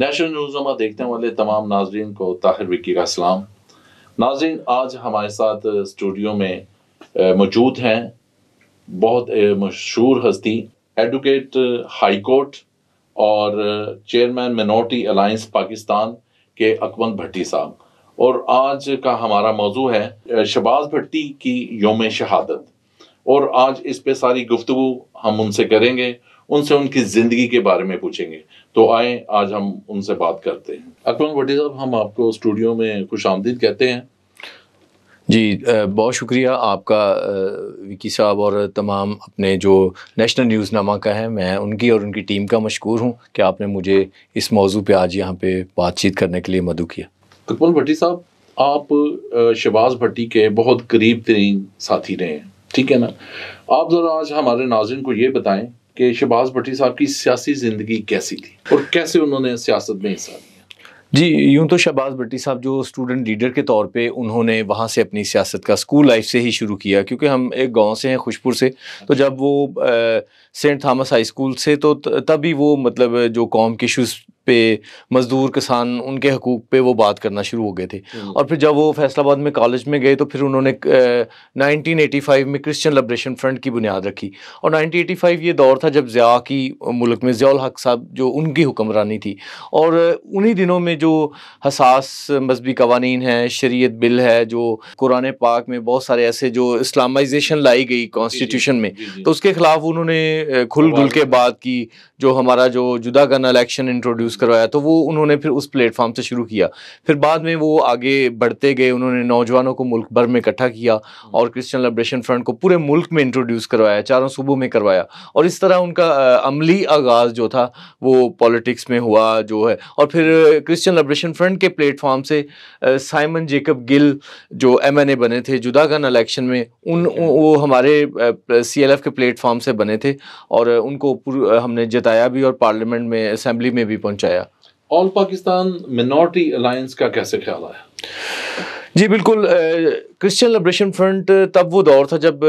National news में देखने वाले तमाम नाजरीन को ताहिर विक्की का सलाम नाजरीन आज हमारे साथ स्टूडियो में मौजूद हैं बहुत मशहूर हस्ती एडवोकेट हाई कोर्ट और चेयरमैन मिनोरिटी अलायंस पाकिस्तान के अकबंद भट्टी साहब और आज का हमारा मौजू है शबाज भट्टी की योम शहादत और आज इस पे सारी गुफ्तु हम उनसे करेंगे उनसे उनकी ज़िंदगी के बारे में पूछेंगे तो आए आज हम उनसे बात करते हैं अकबर भट्टी साहब हम आपको स्टूडियो में खुश कहते हैं जी बहुत शुक्रिया आपका विकी साहब और तमाम अपने जो नेशनल न्यूज़ नामा का है मैं उनकी और उनकी टीम का मशहूर हूँ कि आपने मुझे इस मौजू पे आज यहाँ पे बातचीत करने के लिए मधु किया अकबल भट्टी साहब आप शबाज भट्टी के बहुत करीब तरीन साथी रहे हैं ठीक है ना आप ज़रा आज हमारे नाजिन को ये बताएं कि शहबाज भट्टी साहब की सियासी ज़िंदगी कैसी थी और कैसे उन्होंने सियासत में हिस्सा लिया जी यूं तो शहबाज भट्टी साहब जो स्टूडेंट लीडर के तौर पे उन्होंने वहाँ से अपनी सियासत का स्कूल लाइफ से ही शुरू किया क्योंकि हम एक गांव से हैं खुशपुर से तो जब वो सेंट थॉमस हाई स्कूल से तो तभी वो मतलब जो कॉम के इशूज़ पे मज़दूर किसान उनके हकूक़ पे वो बात करना शुरू हो गए थे हम्म। और फिर जब वो फैसलाबाद में कॉलेज में गए तो फिर उन्होंने नाइनटीन एटी फाइव में क्रिश्चन लिब्रेशन फ्रंट की बुनियाद रखी और नाइनटीन एटी फाइव ये दौर था जब ज़िया की मुल्क में ज़ियाल हक साहब जो उनकी हुक्मरानी थी और उन्हीं दिनों में जो हसास मजहबी कवानीन हैं शरीय बिल है जो कुरान पाक में बहुत सारे ऐसे जो इस्लामाइजेशन लाई गई कॉन्स्टिट्यूशन में तो उसके खिलाफ उन्होंने खुल गुल के बात की जो हमारा जो जुदा करना इलेक्शन इंट्रोड्यूस करवाया तो वो उन्होंने फिर उस प्लेटफॉर्म से शुरू किया फिर बाद में वो आगे बढ़ते गए उन्होंने नौजवानों को मुल्क भर में इकट्ठा किया और क्रिश्चियन लिब्रेशन फ्रंट को पूरे मुल्क में इंट्रोड्यूस करवाया चारों सूबों में करवाया और इस तरह उनका अमली आगाज़ जो था वो पॉलिटिक्स में हुआ जो है और फिर क्रिश्चियन लिब्रेशन फ्रंट के प्लेटफॉर्म से साइमन जेकब गिल जो एम बने थे जुदा गन इलेक्शन में उन अच्छा। वो हमारे सी के प्लेटफॉर्म से बने थे और उनको हमने जता बताया भी और पार्लियामेंट में असेंबली में भी पहुंचाया ऑल पाकिस्तान मिनोरिटी अलायंस का कैसे ख्याल आया जी बिल्कुल क्रिश्चियन लिब्रेशन फ्रंट तब वो दौर था जब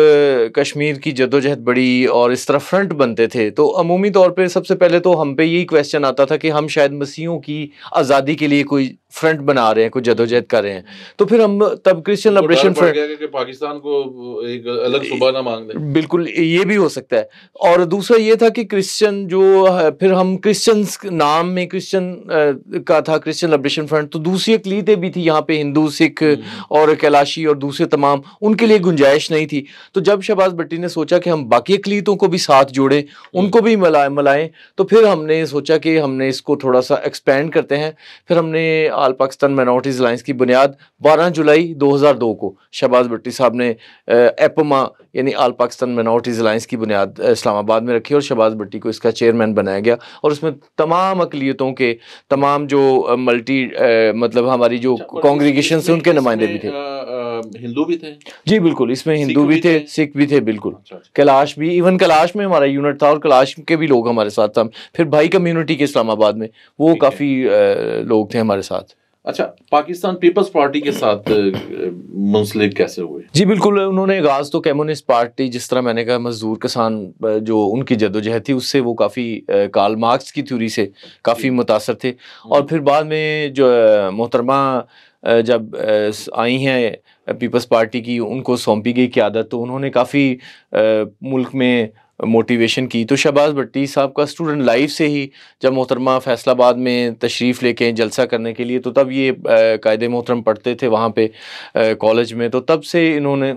कश्मीर की जदोजहद बड़ी और इस तरह फ्रंट बनते थे तो अमूमी तौर पे सबसे पहले तो हम पे यही क्वेश्चन आता था कि हम शायद मसीहों की आज़ादी के लिए कोई फ्रंट बना रहे हैं कोई जदोजहद कर रहे हैं तो फिर हम तब क्रिश्चियन लिब्रेशन फ्रंट पाकिस्तान को एक अलग सुबह ना मांग ले बिल्कुल ये भी हो सकता है और दूसरा ये था कि क्रिश्चियन जो फिर हम क्रिश्चन नाम में क्रिश्चियन का था क्रिश्चियन लिब्रेशन फ्रंट तो दूसरी एक भी थी यहाँ पे हिंदू सिख और कैलाशी और दूसरे तमाम उनके लिए गुंजाइश नहीं थी तो जब शहबाज भट्टी ने सोचा कि हम बाकी अकलीतों को भी साथ जोड़ें उनको भी मिलाएं मलाएं तो फिर हमने सोचा कि हमने इसको थोड़ा सा एक्सपेंड करते हैं फिर हमने आल पाकिस्तान माइनॉरिटीज़ अलाइंस की बुनियाद बारह जुलाई दो को शहबाज भट्टी साहब ने एपमा यानी आल पाकिस्तान माइनॉरिटीज़ अलाइंस की बुनियाद इस्लामाबाद में रखी और शहबाज भट्टी को इसका चेयरमैन बनाया गया और उसमें तमाम अकलीतों के तमाम जो मल्टी मतलब हमारी जो कॉन्ग्रीगेशन अच्छा, से उनके नुमाइंदे भी थे हिंदू भी थे जी बिल्कुल इसमें हिंदू भी थे सिख भी थे बिल्कुल अच्छा, अच्छा। कैलाश भी इवन कैलाश में हमारा यूनिट था और कैलाश के भी लोग हमारे साथ था फिर भाई कम्युनिटी के इस्लामाबाद में वो काफ़ी लोग थे हमारे साथ अच्छा पाकिस्तान पीपल्स पार्टी के साथ मुंसलिक कैसे हुए जी बिल्कुल उन्होंने आगाज़ तो कम्युनिस्ट पार्टी जिस तरह मैंने कहा मजदूर किसान जो उनकी जदोजहद थी उससे वो काफ़ी कार्ल मार्क्स की थ्योरी से काफ़ी मुतासर थे हम्म। और फिर बाद में जो मोहतरमा जब आई हैं पीपल्स पार्टी की उनको सौंपी गई क्यादत तो उन्होंने काफ़ी मुल्क में मोटिवेशन की तो शहबाज भट्टी साहब का स्टूडेंट लाइफ से ही जब मोहतरमा फैसलाबाद में तशरीफ़ लेके जलसा करने के लिए तो तब ये कायदे मोहतरम पढ़ते थे वहाँ पे कॉलेज में तो तब से इन्होंने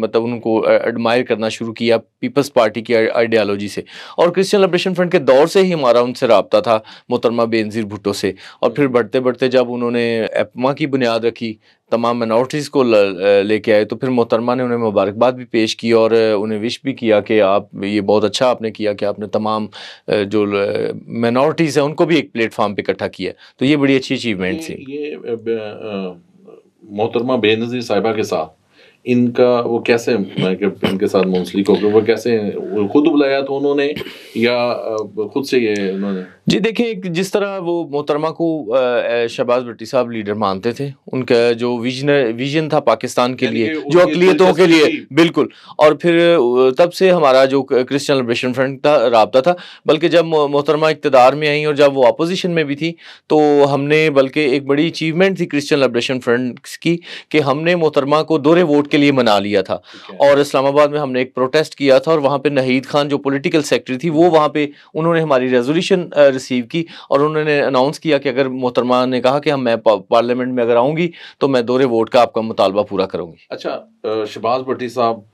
मतलब उनको एडमायर करना शुरू किया पीपल्स पार्टी की आइडियालॉजी से और क्रिश्चियन लिब्रेशन फ्रंट के दौर से ही हमारा उनसे रबता था मोहतरमा बेनज़ीर भुट्टो से और फिर बढ़ते बढ़ते जब उन्होंने एपमा की बुनियाद रखी तमाम मिनॉरिटीज़ को लेके आए तो फिर मोहतरमा ने उन्हें मुबारकबाद भी पेश की और उन्हें विश भी किया कि आप ये बहुत अच्छा आपने किया कि आपने तमाम जो मिनॉरिटीज़ हैं उनको भी एक प्लेटफॉर्म पे इकट्ठा किया तो ये बड़ी अच्छी अचीवमेंट थी ये मोहतरमा बेनजी साहिबा के साथ इनका वो कैसे इनके साथ मुंसलिक होकर वो कैसे खुद बुलाया तो उन्होंने या खुद से ये उन्होंने जी देखें जिस तरह वो मोहतरमा को शहबाज भट्टी साहब लीडर मानते थे उनका जो विजनर विजन था पाकिस्तान के लिए जो अकलीतों के लिए बिल्कुल और फिर तब से हमारा जो क्रिश्चियन लिब्रेशन फ्रंट था रबता था बल्कि जब मोहतरमा इकतदार में आई और जब वो अपोजिशन में भी थी तो हमने बल्कि एक बड़ी अचीवमेंट थी क्रिश्चन लिब्रेशन फ्रंट की कि हमने मोहतरमा को दोहरे वोट के लिए मना लिया था और इस्लामाबाद में हमने एक प्रोटेस्ट किया था और वहाँ पर नहीद खान जो पोलिटिकल सेक्रेटरी थी वो वहाँ पर उन्होंने हमारी रेजोल्यूशन रिसीव की और उन्होंने अनाउंस किया कि अगर मोहतरमा ने कहा कि हम मैं पार्लियामेंट में अगर आऊँगी तो मैं दोहरे वोट का आपका मुतालबा पूरा करूँगी अच्छा शबाज भट्टी साहब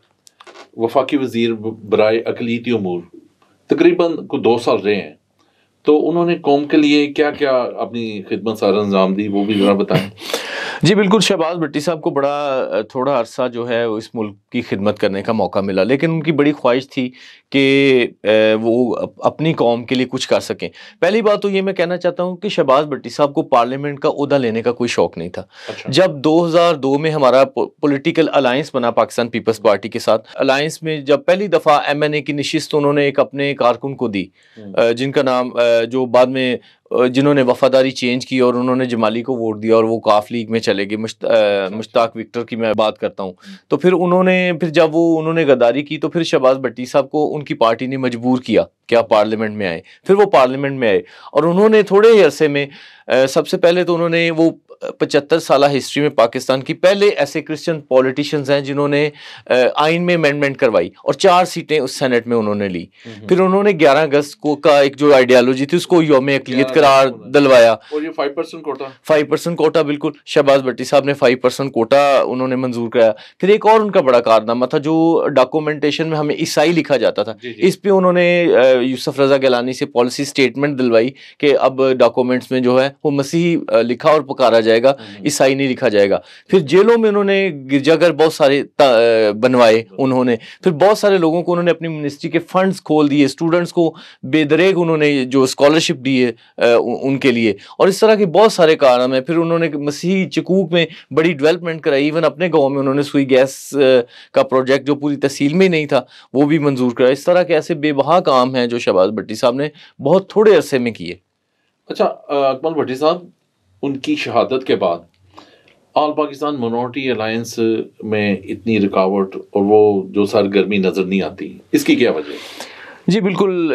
वफाकी वजीर बरए अकलीती अमूर तकरीबन को दो साल रहे हैं तो उन्होंने कौम के लिए क्या क्या अपनी खिदमत सारा अंजाम दी वो भी ज़रा बताएं जी बिल्कुल शहबाज भट्टी साहब को बड़ा थोड़ा अरसा जो है इस मुल्क की खिदमत करने का मौका मिला लेकिन उनकी बड़ी ख्वाहिश थी कि वो अपनी कौम के लिए कुछ कर सकें पहली बात तो ये मैं कहना चाहता हूँ कि शहबाज भट्टी साहब को पार्लियामेंट का उहदा लेने का कोई शौक नहीं था अच्छा। जब 2002 में हमारा पॉलिटिकल अलायंस बना पाकिस्तान पीपल्स हम्म। पार्टी के साथ अलायंस में जब पहली दफ़ा एम एन ए की नशस्त उन्होंने एक अपने कारकुन को दी हम्म। जिनका नाम जो बाद में जिन्होंने वफादारी चेंज की और उन्होंने जमाली को वोट दिया और वो काफ लीग में चले गए मुश्ताक विक्टर की मैं बात करता हूँ हम्म। तो फिर उन्होंने फिर जब वो उन्होंने गद्दारी की तो फिर शहबाज भट्टी साहब को उनकी पार्टी ने मजबूर किया क्या पार्लियामेंट में आए फिर वो पार्लियामेंट में आए और उन्होंने थोड़े ही अरसे में सबसे पहले तो उन्होंने वो पचहत्तर साल हिस्ट्री में पाकिस्तान की पहले ऐसे क्रिश्चियन पॉलिटिशियंस हैं जिन्होंने आइन में अमेंडमेंट करवाई और चार सीटें उस सेनेट में उन्होंने ली फिर उन्होंने 11 अगस्त को का एक जो आइडियालॉजी थी उसको योम अकलीत करार दिलवाया और ये five percent quota five percent quota बिल्कुल शहबाज भट्टी साहब ने फाइव परसेंट कोटा उन्होंने मंजूर कराया फिर एक और उनका बड़ा कारनामा था जो डॉक्यूमेंटेशन में हमें ईसाई लिखा जाता था इस पर उन्होंने यूसफ रजा गलानी से पॉलिसी स्टेटमेंट दिलवाई कि अब डॉक्यूमेंट्स में जो है वो मसीह लिखा और पुकारा जाएगा हम्म। ईसाई नहीं लिखा जाएगा फिर जेलों में उन्होंने गिरजाघर बहुत सारे बनवाए उन्होंने फिर बहुत सारे लोगों को उन्होंने अपनी मिनिस्ट्री के फंड्स खोल दिए स्टूडेंट्स को बेदरेग उन्होंने जो स्कॉलरशिप दिए उनके लिए और इस तरह के बहुत सारे कारण है फिर उन्होंने मसीह चकूक में बड़ी डेवलपमेंट कराई इवन अपने गाँव में उन्होंने सुई गैस का प्रोजेक्ट जो पूरी तहसील में नहीं था वो भी मंजूर कराया इस तरह के ऐसे बेबहा काम हैं हैं जो शहबाज भट्टी साहब ने बहुत थोड़े अरसे में किए अच्छा अकमल भट्टी साहब उनकी शहादत के बाद ऑल पाकिस्तान मनोरिटी अलायंस में इतनी रुकावट और वो जो सरगर्मी नज़र नहीं आती इसकी क्या वजह जी बिल्कुल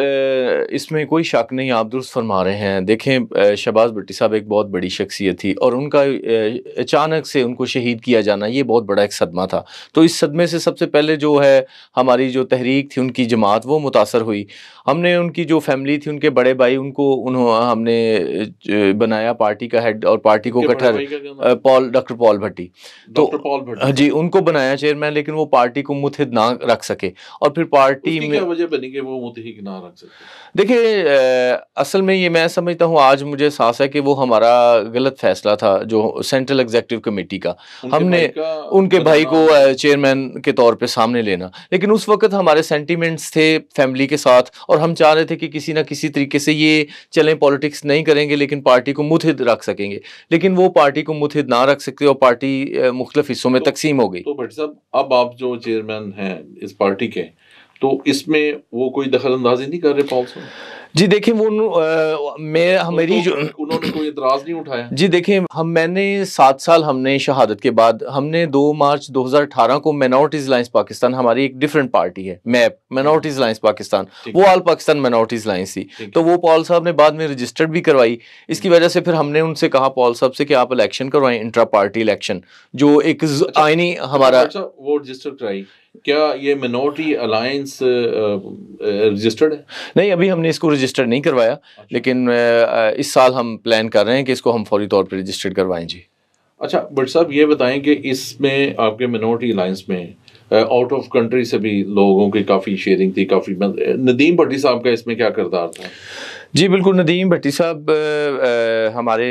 इसमें कोई शक नहीं आप दुरुस्त फरमा रहे हैं देखें शहबाज भट्टी साहब एक बहुत बड़ी शख्सियत थी और उनका अचानक से उनको शहीद किया जाना ये बहुत बड़ा एक सदमा था तो इस सदमे से सबसे पहले जो है हमारी जो तहरीक थी उनकी जमात वो मुतासर हुई हमने उनकी जो फैमिली थी उनके बड़े भाई उनको उन्होंने हमने बनाया पार्टी का हेड और पार्टी को कटहर पॉल डॉक्टर पॉल भट्टी तो पॉल भट्टी जी उनको बनाया चेयरमैन लेकिन वो पार्टी को मुतहद ना रख सके और फिर पार्टी में वजह बनी वो मोती ही किनारा रख सकते देखिए असल में ये मैं समझता हूँ आज मुझे एहसास है कि वो हमारा गलत फैसला था जो सेंट्रल एग्जेक्टिव कमेटी का हमने का उनके भाई को चेयरमैन के तौर पर सामने लेना लेकिन उस वक्त हमारे सेंटिमेंट्स थे फैमिली के साथ और हम चाह रहे थे कि किसी ना किसी तरीके से ये चलें पॉलिटिक्स नहीं करेंगे लेकिन पार्टी को मुतहद रख सकेंगे लेकिन वो पार्टी को मुतहद ना रख सकते और पार्टी मुख्तलिफ हिस्सों में तो तकसीम हो गई तो भट्टी साहब अब आप जो चेयरमैन हैं इस पार्टी के तो इसमें वो कोई दखल अंदाजी नहीं कर रहे पॉल्सन जी देखें वो मैं हमारी तो, जो उन्होंने कोई इतराज़ नहीं उठाया जी देखें हम मैंने सात साल हमने शहादत के बाद हमने दो मार्च 2018 को मेनॉरिटीज लाइंस पाकिस्तान हमारी एक डिफरेंट पार्टी है मैप मेनॉरिटीज लाइंस पाकिस्तान वो ऑल पाकिस्तान मेनॉरिटीज लाइंस थी तो वो पॉल साहब ने बाद में रजिस्टर्ड भी करवाई इसकी हम्म। वजह से फिर हमने उनसे कहा पॉल साहब से कि आप इलेक्शन करवाएं इंट्रा पार्टी इलेक्शन जो एक अच्छा, आईनी अच्छा, हमारा अच्छा, वो रजिस्टर कराई क्या ये मिनोरिटी अलायंस रजिस्टर्ड है नहीं अभी हमने इसको रजिस्टर्ड नहीं करवाया अच्छा। लेकिन uh, uh, इस साल हम प्लान कर रहे हैं कि इसको हम फौरी तौर पर रजिस्टर्ड करवाएं जी अच्छा बट साहब ये बताएं कि इसमें आपके मिनोरिटी अलायंस में आउट ऑफ कंट्री से भी लोगों की काफ़ी शेयरिंग थी काफ़ी नदीम भट्टी साहब का इसमें क्या करदार था जी बिल्कुल नदीम भट्टी साहब हमारे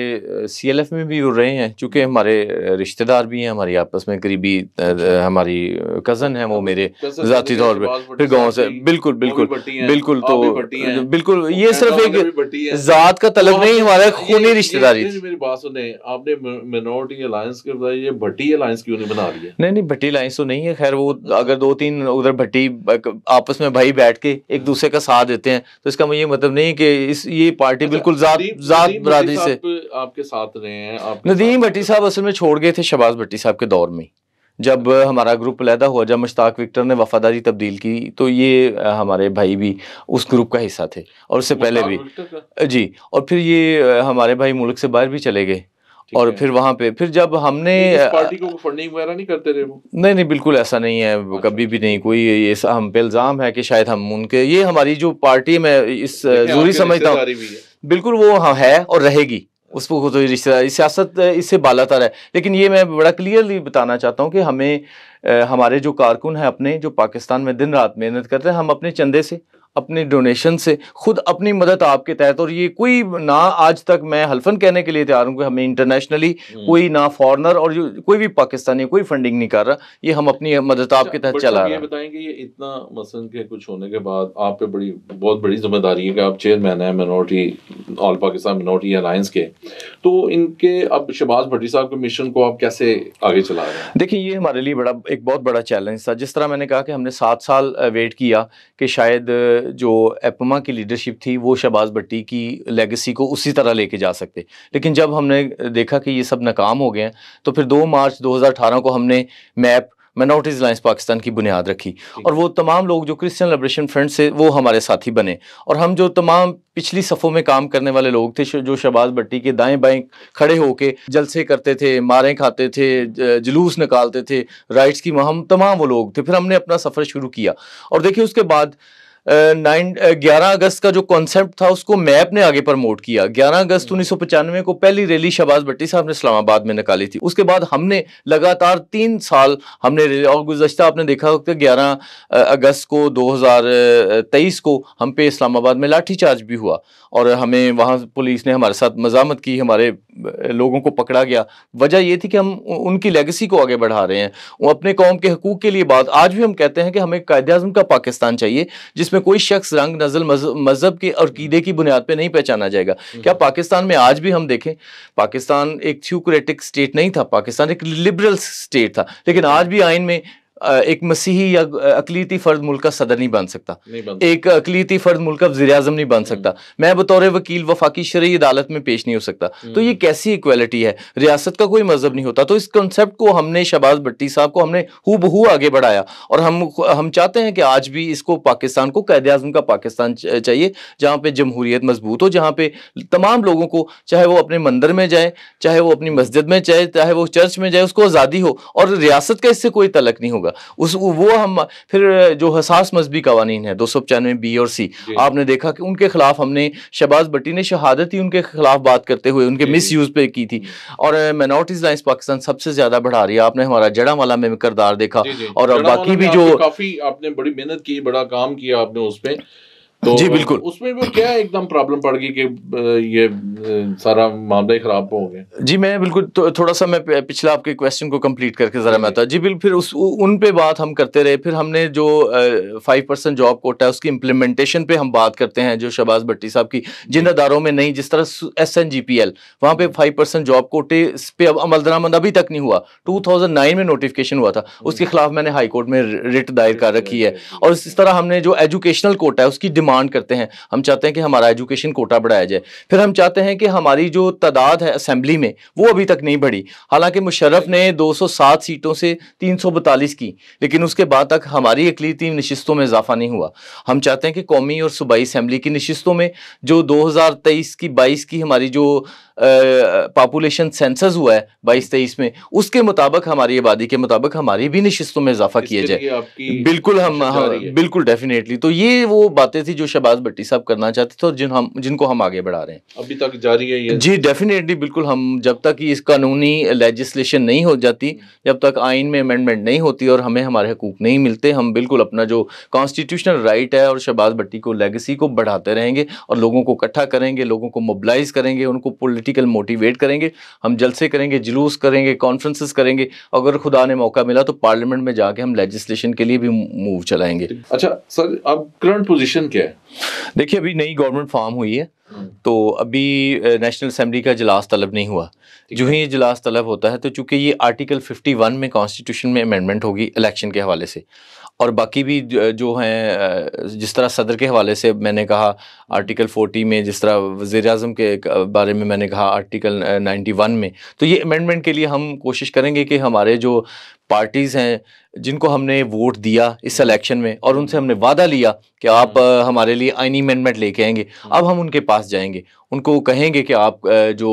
सीएलएफ में भी उड़ रहे हैं चूँकि हमारे रिश्तेदार भी हैं हमारी आपस में करीबी हमारी कज़न हैं वो हाँ, मेरे ज़ाती तौर पर फिर गाँव से बिल्कुल बिल्कुल बिल्कुल तो बिल्कुल ये सिर्फ एक ज़ात का तलब तो नहीं हमारे खूनी रिश्तेदारी बात सुने आपने मिनोरिटी अलायंस के बताया ये भट्टी अलायंस क्यों नहीं बना रही है नहीं नहीं भट्टी अलायंस तो नहीं है खैर वो अगर दो तीन उधर भट्टी आपस में भाई बैठ के एक दूसरे का साथ देते हैं तो इसका ये मतलब नहीं कि इस ये पार्टी अच्छा, बिल्कुल जात बरादरी से आपके साथ रहे हैं नदीम भट्टी साहब असल में छोड़ गए थे शबाज भट्टी साहब के दौर में जब अच्छा। हमारा ग्रुप पैदा हुआ जब मुश्ताक विक्टर ने वफादारी तब्दील की तो ये हमारे भाई भी उस ग्रुप का हिस्सा थे और उससे पहले भी जी और फिर ये हमारे भाई मुल्क से बाहर भी चले गए और फिर वहाँ पे फिर जब हमने पार्टी को फंडिंग वगैरह नहीं करते रहे वो नहीं नहीं बिल्कुल ऐसा नहीं है अच्छा। कभी भी नहीं कोई ये हम पे इल्ज़ाम है कि शायद हम उनके ये हमारी जो पार्टी में इस जरूरी समझता हूँ बिल्कुल वो हाँ है और रहेगी उस पर तो खुद रिश्तेदारी सियासत इससे बालातर है लेकिन ये मैं बड़ा क्लियरली बताना चाहता हूँ कि हमें हमारे जो कारकुन है अपने जो पाकिस्तान में दिन रात मेहनत करते हैं हम अपने चंदे से अपने डोनेशन से खुद अपनी मदद आपके तहत और ये कोई ना आज तक मैं हल्फन कहने के लिए तैयार हूँ कि हमें इंटरनेशनली हम्म। कोई ना फॉरनर और जो कोई भी पाकिस्तानी कोई फंडिंग नहीं कर रहा ये हम अपनी मदद अच्छा, आपके तहत चला रहे हैं बताएंगे ये इतना मसन के कुछ होने के बाद आप पे बड़ी बहुत बड़ी जिम्मेदारी है कि आप चेयरमैन हैं minority all Pakistan minority alliance के तो इनके अब शहबाज भट्टी साहब के मिशन को आप कैसे आगे चला रहे हैं देखिए ये हमारे लिए बड़ा एक बहुत बड़ा चैलेंज था जिस तरह मैंने कहा कि हमने सात साल वेट किया कि शायद जो एपमा की लीडरशिप थी वो शहबाज भट्टी की लेगेसी को उसी तरह लेके जा सकते लेकिन जब हमने देखा कि ये सब नाकाम हो गए हैं तो फिर 2 मार्च 2018 को हमने मैप मैनोरिटीज़ लाइन्स पाकिस्तान की बुनियाद रखी और वो तमाम लोग जो क्रिश्चियन लिब्रेशन फ्रंट से वो हमारे साथी बने और हम जो तमाम पिछली सफ़ों में काम करने वाले लोग थे जो शहबाज भट्टी के दाएं बाएं खड़े होके जलसे करते थे मारें खाते थे जुलूस निकालते थे राइट्स की हम तमाम वो लोग थे फिर हमने अपना सफ़र शुरू किया और देखिए उसके बाद नाइन ग्यारह अगस्त का जो कॉन्सेप्ट था उसको मैप ने आगे प्रमोट किया ग्यारह अगस्त हम्म। उन्नीस को पहली रैली शहबाज भट्टी साहब ने इस्लामाबाद में निकाली थी उसके बाद हमने लगातार तीन साल हमने और गुजशत आपने देखा होगा ग्यारह अगस्त को 2023 को हम पे इस्लामाबाद में लाठीचार्ज भी हुआ और हमें वहाँ पुलिस ने हमारे साथ मजामत की हमारे लोगों को पकड़ा गया वजह यह थी कि हम उनकी लेगेसी को आगे बढ़ा रहे हैं वो अपने कौम के हकूक़ के लिए बात आज भी हम कहते हैं कि हमें कायद अजम का पाकिस्तान चाहिए जिसमें जिसमें कोई शख्स रंग नजल मजहब के और कीदे की बुनियाद पर नहीं पहचाना जाएगा हम्म। क्या पाकिस्तान में आज भी हम देखें पाकिस्तान एक थ्यूक्रेटिक स्टेट नहीं था पाकिस्तान एक लिबरल स्टेट था लेकिन हम्म। आज भी आइन में एक मसीही या अकलीती फ़र्द मुल्क का सदर नहीं बन सकता नहीं बन एक अकलीती फ़र्द मुल्क का वजी अजम नहीं बन हम्म। सकता मैं बतौर वकील वफाकी शरी अदालत में पेश नहीं हो सकता हम्म। तो ये कैसी इक्वलिटी है रियासत का कोई मजहब नहीं होता तो इस कॉन्सेप्ट को हमने शबाज भट्टी साहब को हमने हु बहू आगे बढ़ाया और हम हम चाहते हैं कि आज भी इसको पाकिस्तान को कैद अजम का पाकिस्तान चाहिए जहाँ पर जमहूरीत मजबूत हो जहाँ पे तमाम लोगों को चाहे वो अपने मंदिर में जाए चाहे वो अपनी मस्जिद में जाए चाहे वो चर्च में जाए उसको आज़ादी हो और रियासत का इससे कोई तलक नहीं होगा होगा उस वो हम फिर जो हसास मजहबी कवानीन है दो सौ पचानवे बी और सी आपने देखा कि उनके खिलाफ हमने शहबाज भट्टी ने शहादत ही उनके खिलाफ बात करते हुए उनके मिस यूज़ पे की थी और माइनॉरिटीज लाइन्स पाकिस्तान सबसे ज़्यादा बढ़ा रही है आपने हमारा जड़ा वाला में किरदार देखा और बाकी भी जो काफ़ी आपने बड़ी मेहनत की बड़ा काम किया आपने उस पर तो जी बिल्कुल उसमें भी क्या एकदम प्रॉब्लम पड़ गई कि ये सारा मामला ही खराब हो गया जी मैं बिल्कुल तो, थोड़ा सा मैं पिछला आपके क्वेश्चन को कंप्लीट करके ज़रा मैं जी बिल्कुल फिर उस उन पे बात हम करते रहे फिर हमने जो फाइव परसेंट जॉब कोटा है उसकी इम्प्लीमेंटेशन पे हम बात करते हैं जो शहबाज भट्टी साहब की जिन अदारों में नहीं जिस तरह S N G P L वहाँ पे फाइव परसेंट जॉब कोटे पे अब अमल दरामद अभी तक नहीं हुआ टू थाउजेंड नाइन में नोटिफिकेशन हुआ था हम्म। उसके खिलाफ मैंने हाईकोर्ट में रिट दायर कर रखी है और इस तरह हमने जो एजुकेशनल कोटा है उसकी डिमांड डिमांड करते हैं हम चाहते हैं कि हमारा एजुकेशन कोटा बढ़ाया जाए फिर हम चाहते हैं कि हमारी जो तादाद है असम्बली में वो अभी तक नहीं बढ़ी हालांकि मुशरफ ने 207 सीटों से 342 की लेकिन उसके बाद तक हमारी अकलीती नशस्तों में इजाफा नहीं हुआ हम चाहते हैं कि कौमी और सूबाई असम्बली की नशस्तों में जो 2023 की बाईस की हमारी जो पॉपुलेशन सेंसस हुआ है बाईस तेईस में उसके मुताबिक हमारी आबादी के मुताबिक हमारी भी नशस्तों में इजाफा किया जाए बिल्कुल हम हाँ, बिल्कुल डेफिनेटली तो ये वो बातें थी जो शहबाज भट्टी साहब करना चाहते थे और जिन हम जिनको हम आगे बढ़ा रहे हैं अभी तक जारी है ये जी डेफिनेटली बिल्कुल हम जब तक इस कानूनी लेजिस्लेशन नहीं हो जाती जब तक आइन में अमेंडमेंट नहीं होती और हमें हमारे हकूक नहीं मिलते हम बिल्कुल अपना जो कॉन्स्टिट्यूशनल राइट है और शहबाज भट्टी को लेगेसी को बढ़ाते रहेंगे और लोगों को इकट्ठा करेंगे लोगों को मोबलाइज करेंगे उनको पोलिटिकल मोटिवेट करेंगे हम जलसे करेंगे जुलूस करेंगे कॉन्फ्रेंसिस करेंगे अगर खुदा ने मौका मिला तो पार्लियामेंट में जाके हम लेजिस्लेशन के लिए भी मूव चलाएंगे अच्छा सर अब करंट पोजीशन क्या है है देखिए अभी नई गवर्नमेंट फॉर्म हुई है हम्म। तो अभी नेशनल असम्बली का इजलास तलब नहीं हुआ जो ही इजलास तलब होता है तो चूंकि ये आर्टिकल 51 में कॉन्स्टिट्यूशन में अमेंडमेंट होगी इलेक्शन के हवाले से और बाकी भी जो हैं जिस तरह सदर के हवाले से मैंने कहा आर्टिकल 40 में जिस तरह वज़ी अजम के बारे में मैंने कहा आर्टिकल 91 में तो ये अमेंडमेंट के लिए हम कोशिश करेंगे कि हमारे जो पार्टीज़ हैं जिनको हमने वोट दिया इस इलेक्शन में और उनसे हमने वादा लिया कि आप हम्म। हमारे लिए आइनी अमेंडमेंट लेके आएंगे हम्म। अब हम उनके पास जाएंगे उनको कहेंगे कि आप जो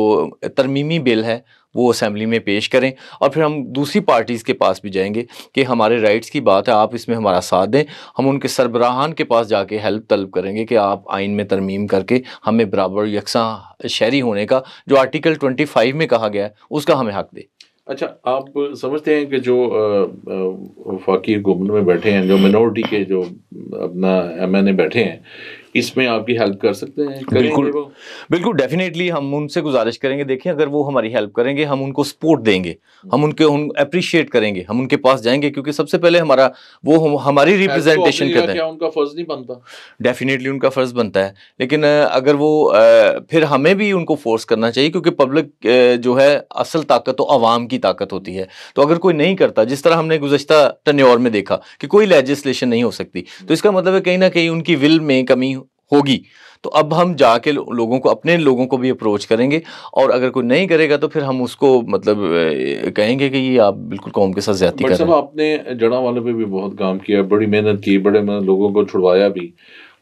तरमीमी बिल है वो असम्बली में पेश करें और फिर हम दूसरी पार्टीज़ के पास भी जाएंगे कि हमारे राइट्स की बात है आप इसमें हमारा साथ दें हम उनके सरबराहान के पास जाके हेल्प तलब करेंगे कि आप आइन में तरमीम करके हमें बराबर यकसा शहरी होने का जो आर्टिकल ट्वेंटी फाइव में कहा गया है उसका हमें हक दे अच्छा आप समझते हैं कि जो वफाकी गुमन में बैठे हैं जो मिनोरिटी के जो अपना एम एन ए बैठे हैं इसमें आपकी हेल्प कर सकते हैं बिल्कुल बिल्कुल डेफिनेटली हम उनसे गुजारिश करेंगे देखें अगर वो हमारी हेल्प करेंगे हम उनको सपोर्ट देंगे हम उनके उन अप्रिशिएट करेंगे हम उनके पास जाएंगे क्योंकि सबसे पहले हमारा वो हम, हमारी रिप्रेजेंटेशन तो करते हैं उनका फर्ज नहीं बनता डेफिनेटली उनका फर्ज बनता है लेकिन अगर वो फिर हमें भी उनको फोर्स करना चाहिए क्योंकि पब्लिक जो है असल ताकत तो आवाम की ताकत होती है तो अगर कोई नहीं करता जिस तरह हमने गुजशत टन्योर में देखा कि कोई लेजिस्लेशन नहीं हो सकती तो इसका मतलब है कहीं ना कहीं उनकी विल में कमी होगी तो अब हम जाके लोगों को अपने लोगों को भी अप्रोच करेंगे और अगर कोई नहीं करेगा तो फिर हम उसको मतलब कहेंगे कि ये आप बिल्कुल कौम के साथ ज्यादा कर रहे आपने जड़ा वाले पे भी बहुत काम किया बड़ी मेहनत की बड़े लोगों को छुड़वाया भी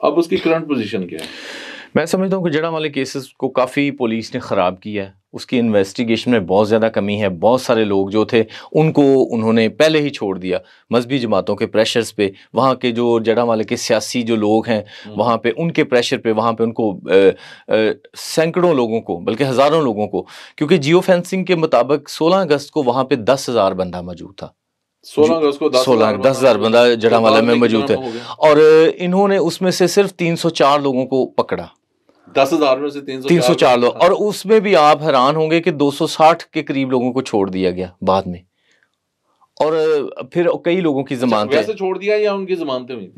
अब उसकी करंट पोजीशन क्या है मैं समझता हूँ कि जड़ा वाले केसेस को काफ़ी पुलिस ने ख़राब किया है उसकी इन्वेस्टिगेशन में बहुत ज़्यादा कमी है बहुत सारे लोग जो थे उनको उन्होंने पहले ही छोड़ दिया मजहबी जमातों के प्रेशर्स पे वहाँ के जो जड़ा वाले के सियासी जो लोग हैं हम्म। वहाँ पे उनके प्रेशर पे वहाँ पे उनको सैकड़ों लोगों को बल्कि हज़ारों लोगों को क्योंकि जियो फेंसिंग के मुताबिक सोलह अगस्त को वहाँ पर दस हज़ार बंदा मौजूद था सोलह अगस्त को सोलह दस हज़ार बंदा जड़ा वाला में मौजूद है और इन्होंने उसमें से सिर्फ तीन सौ चार लोगों को पकड़ा दस हजार में से तीन सौ तीन सौ चार लोग और उसमें भी आप हैरान होंगे कि साठ के करीब लोगों को छोड़ दिया गया बाद में और फिर कई लोगों की अच्छा, जमानत वैसे छोड़ दिया या उनकी जमानतें हुई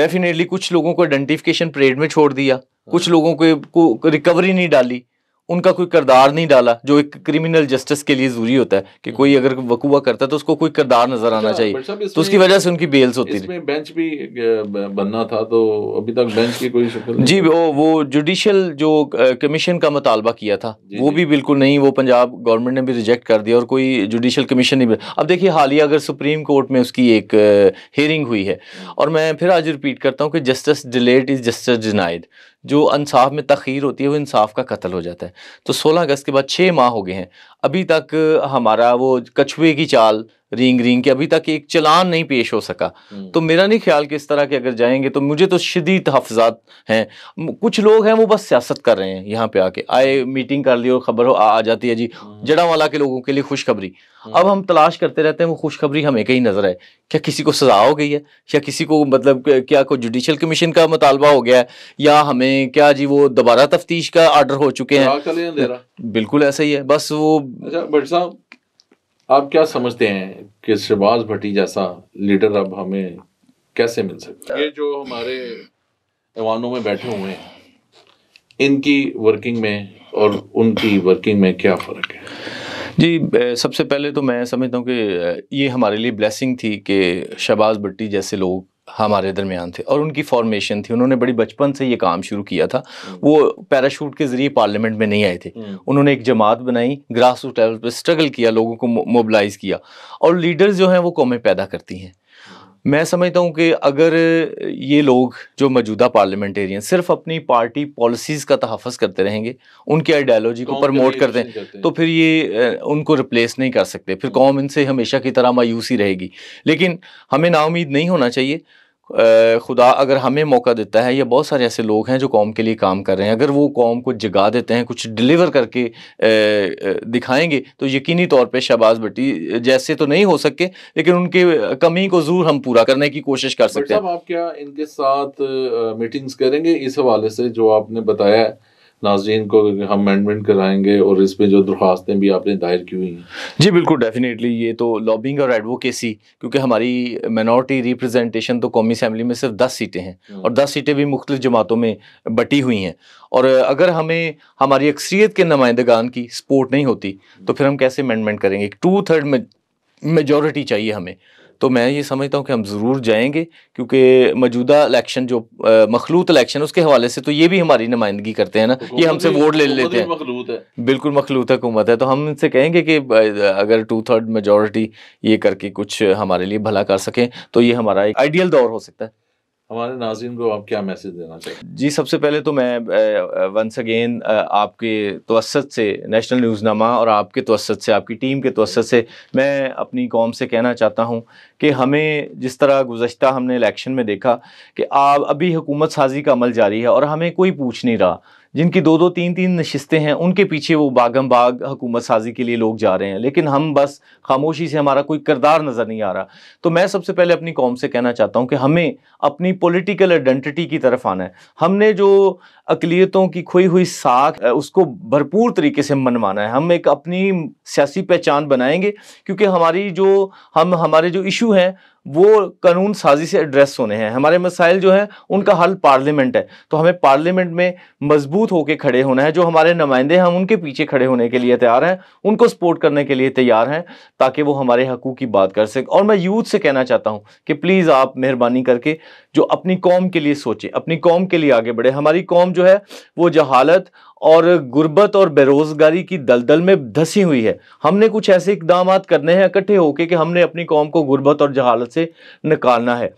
डेफिनेटली कुछ लोगों को आइडेंटिफिकेशन परेड में छोड़ दिया कुछ हाँ। लोगों को रिकवरी नहीं डाली उनका कोई किरदार नहीं डाला जो एक क्रिमिनल जस्टिस के लिए जरूरी होता है कि हम्म। कोई अगर वकूआ करता है तो उसको कोई किरदार नजर आना अच्छा, चाहिए तो उसकी वजह से उनकी बेल्स होती थी बेंच भी बनना था तो अभी तक बेंच की कोई शक्ल जी वो वो जुडिशल जो कमीशन का मुतालबा किया था वो भी बिल्कुल नहीं वो पंजाब गवर्नमेंट ने भी रिजेक्ट कर दिया और कोई जुडिशल कमीशन नहीं अब देखिए हालिया अगर सुप्रीम कोर्ट में उसकी एक हेयरिंग हुई है हम्म। और मैं फिर आज रिपीट करता हूँ कि justice delayed is justice denied जो इंसाफ में तखीर होती है वो इंसाफ का कत्ल हो जाता है तो सोलह अगस्त के बाद छः माह हो गए हैं अभी तक हमारा वो कछुए की चाल रिंग रिंग के अभी तक एक चलान नहीं पेश हो सका हम्म। तो मेरा नहीं ख्याल कि इस तरह के अगर जाएंगे तो मुझे तो शदीद हफजात हैं कुछ लोग हैं वो बस सियासत कर रहे हैं यहाँ पे आके आए मीटिंग कर लियो खबर हो आ, आ जाती है जी हम्म। जड़ा वाला के लोगों के लिए खुशखबरी अब हम्म। हम तलाश करते रहते हैं वो खुशखबरी हमें कहीं नजर आए क्या किसी को सजा हो गई है या किसी को मतलब क्या कोई जुडिशल कमीशन का मुतालबा हो गया है या हमें क्या जी वो दोबारा तफ्तीश का आर्डर हो चुके हैं बिल्कुल ऐसा ही है बस वो अच्छा आप क्या समझते हैं कि शहबाज भट्टी जैसा लीडर अब हमें कैसे मिल सकता है ये जो हमारे ऐवानों में बैठे हुए हैं इनकी वर्किंग में और उनकी वर्किंग में क्या फ़र्क है जी सबसे पहले तो मैं समझता हूँ कि ये हमारे लिए ब्लेसिंग थी कि शहबाज भट्टी जैसे लोग हमारे दरमियान थे और उनकी फॉर्मेशन थी उन्होंने बड़ी बचपन से ये काम शुरू किया था हम्म। वो पैराशूट के ज़रिए पार्लियामेंट में नहीं आए थे हम्म। उन्होंने एक जमात बनाई ग्रास रूट लेवल पर स्ट्रगल किया लोगों को मोबलाइज़ किया और लीडर्स जो हैं वो कौमें पैदा करती हैं मैं समझता हूं कि अगर ये लोग जो मौजूदा पार्लियामेंटेरियन सिर्फ अपनी पार्टी पॉलिसीज़ का तहफ़ करते रहेंगे उनकी आइडियालॉजी को प्रमोट करते हैं तो फिर ये उनको रिप्लेस नहीं कर सकते फिर कौम इनसे हमेशा की तरह मायूसी रहेगी लेकिन हमें नाउमीद नहीं होना चाहिए खुदा अगर हमें मौका देता है या बहुत सारे ऐसे लोग हैं जो कौम के लिए काम कर रहे हैं अगर वो कौम को जगा देते हैं कुछ डिलीवर करके दिखाएंगे तो यकीनी तौर पे शहबाज भट्टी जैसे तो नहीं हो सके लेकिन उनके कमी को ज़रूर हम पूरा करने की कोशिश कर सकते हैं आप क्या इनके साथ मीटिंग्स करेंगे इस हवाले से जो आपने बताया नाजरीन को हम अमेंडमेंट कराएंगे और इसमें जो दरख्वास्तें भी आपने दायर की हुई हैं जी बिल्कुल डेफिनेटली ये तो लॉबिंग और एडवोकेसी क्योंकि हमारी माइनॉरिटी रिप्रेजेंटेशन तो कौमी असम्बली में सिर्फ दस सीटें हैं हम्म। और दस सीटें भी मुख्तु जमातों में बटी हुई हैं और अगर हमें हमारी अक्सरीत के नुमाइंदगान की सपोर्ट नहीं होती तो फिर हम कैसे अमेंडमेंट करेंगे टू थर्ड मेजोरिटी चाहिए हमें तो मैं ये समझता हूँ कि हम ज़रूर जाएंगे क्योंकि मौजूदा इलेक्शन जो मखलूत इलेक्शन उसके हवाले से तो ये भी हमारी नुमाइंदगी करते हैं ना ये हमसे वोट ले लेते हैं बिल्कुल मखलूत हुकूमत है तो हम इनसे कहेंगे कि अगर टू थर्ड मेजोरिटी ये करके कुछ हमारे लिए भला कर सकें तो ये हमारा एक आइडियल दौर हो सकता है हमारे नाजिन को आप क्या मैसेज देना चाहिए जी सबसे पहले तो मैं वंस अगेन आपके तवसत से नेशनल नामा और आपके तवसत से आपकी टीम के तवसत से मैं अपनी कौम से कहना चाहता हूँ कि हमें जिस तरह गुजशत हमने इलेक्शन में देखा कि आप अभी हुकूमत साजी का अमल जारी है और हमें कोई पूछ नहीं रहा जिनकी दो दो तीन तीन नशस्तें हैं उनके पीछे वो बागम बाग हुकूमत साजी के लिए लोग जा रहे हैं लेकिन हम बस खामोशी से हमारा कोई करदार नज़र नहीं आ रहा तो मैं सबसे पहले अपनी कौम से कहना चाहता हूँ कि हमें अपनी पोलिटिकल आइडेंटिटी की तरफ आना है हमने जो अकलीतों की खोई हुई साख उसको भरपूर तरीके से मनवाना है हम एक अपनी सियासी पहचान बनाएंगे क्योंकि हमारी जो हम हमारे जो इशू हैं वो कानून साजी से एड्रेस होने हैं हमारे मसाइल जो हैं उनका हल पार्लियामेंट है तो हमें पार्लियामेंट में मजबूत होकर खड़े होना है जो हमारे नुमाइंदे हैं हम उनके पीछे खड़े होने के लिए तैयार हैं उनको सपोर्ट करने के लिए तैयार हैं ताकि वो हमारे हकूक़ की बात कर सकें और मैं यूथ से कहना चाहता हूँ कि प्लीज़ आप मेहरबानी करके जो अपनी कौम के लिए सोचें अपनी कौम के लिए आगे बढ़े हमारी कौम जो है वो जहालत और गुर्बत और बेरोज़गारी की दलदल में धसी हुई है हमने कुछ ऐसे इकदाम करने हैं इकट्ठे होके कि हमने अपनी कौम को गुर्बत और जहालत से निकालना है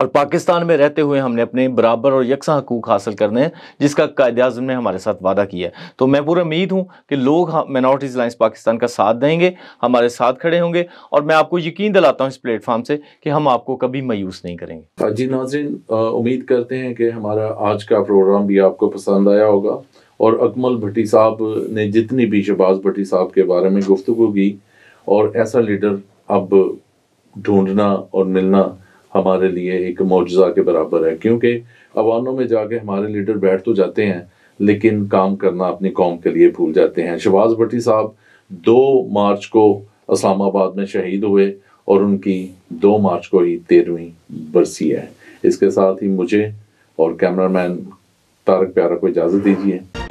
और पाकिस्तान में रहते हुए हमने अपने बराबर और यकसा हकूक हासिल करने हैं जिसका कायद अजम ने हमारे साथ वादा किया है तो मैं पूरा उम्मीद हूँ कि लोग माइनॉरिटीज़ लाइन्स पाकिस्तान का साथ देंगे हमारे साथ खड़े होंगे और मैं आपको यकीन दिलाता हूँ इस प्लेटफॉर्म से कि हम आपको कभी मायूस नहीं करेंगे जी नाजिन उम्मीद करते हैं कि हमारा आज का प्रोग्राम भी आपको पसंद आया होगा और अकमल भट्टी साहब ने जितनी भी शहबाज भट्टी साहब के बारे में गुफ्तु की और ऐसा लीडर अब ढूंढना और मिलना हमारे लिए एक मुआजा के बराबर है क्योंकि अवानों में जाके हमारे लीडर बैठ तो जाते हैं लेकिन काम करना अपनी कौम के लिए भूल जाते हैं शहबाज भट्टी साहब दो मार्च को इस्लामाबाद में शहीद हुए और उनकी दो मार्च को ही तेरहवीं बरसी है इसके साथ ही मुझे और कैमरामैन तारक प्यारा को इजाज़त दीजिए